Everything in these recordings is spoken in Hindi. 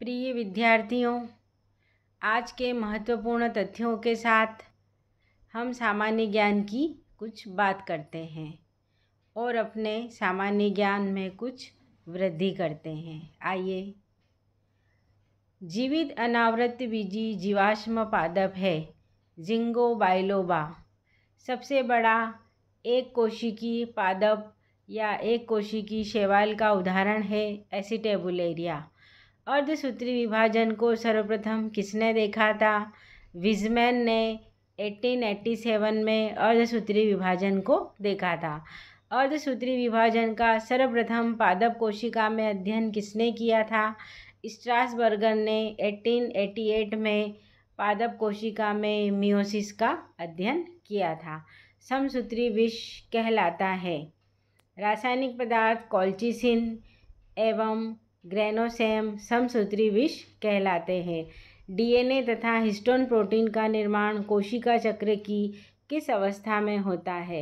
प्रिय विद्यार्थियों आज के महत्वपूर्ण तथ्यों के साथ हम सामान्य ज्ञान की कुछ बात करते हैं और अपने सामान्य ज्ञान में कुछ वृद्धि करते हैं आइए जीवित अनावृत बीजी जीवाश्म पादप है जिंगो बाइलोबा सबसे बड़ा एक कोशिकी पादप या एक कोशिकी शैवाल का उदाहरण है एसिटेबुलेरिया अर्धसूत्री विभाजन को सर्वप्रथम किसने देखा था विजमैन ने 1887 में अर्धसूत्री विभाजन को देखा था अर्धसूत्री विभाजन का सर्वप्रथम पादप कोशिका में अध्ययन किसने किया था स्ट्रासबर्गर ने 1888 में पादप कोशिका में मियोसिस का अध्ययन किया था समसूत्री विष कहलाता है रासायनिक पदार्थ कॉल्चिसिन एवं ग्रेनोसेम समसूत्री विष कहलाते हैं डीएनए तथा हिस्टोन प्रोटीन का निर्माण कोशिका चक्र की किस अवस्था में होता है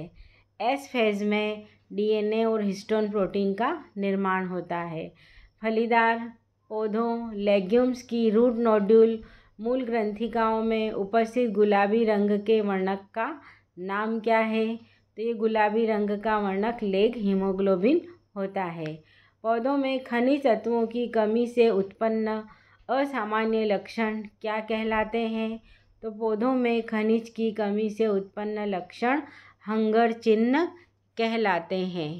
एस फेज में डीएनए और हिस्टोन प्रोटीन का निर्माण होता है फलीदार पौधों लेग्यूम्स की रूट नोड्यूल मूल ग्रंथिकाओं में उपस्थित गुलाबी रंग के वर्णक का नाम क्या है तो ये गुलाबी रंग का वर्णक लेग हीमोग्लोबिन होता है पौधों में खनिज तत्वों की कमी से उत्पन्न असामान्य लक्षण क्या कहलाते हैं तो पौधों में खनिज की कमी से उत्पन्न लक्षण हंगर चिन्ह कहलाते हैं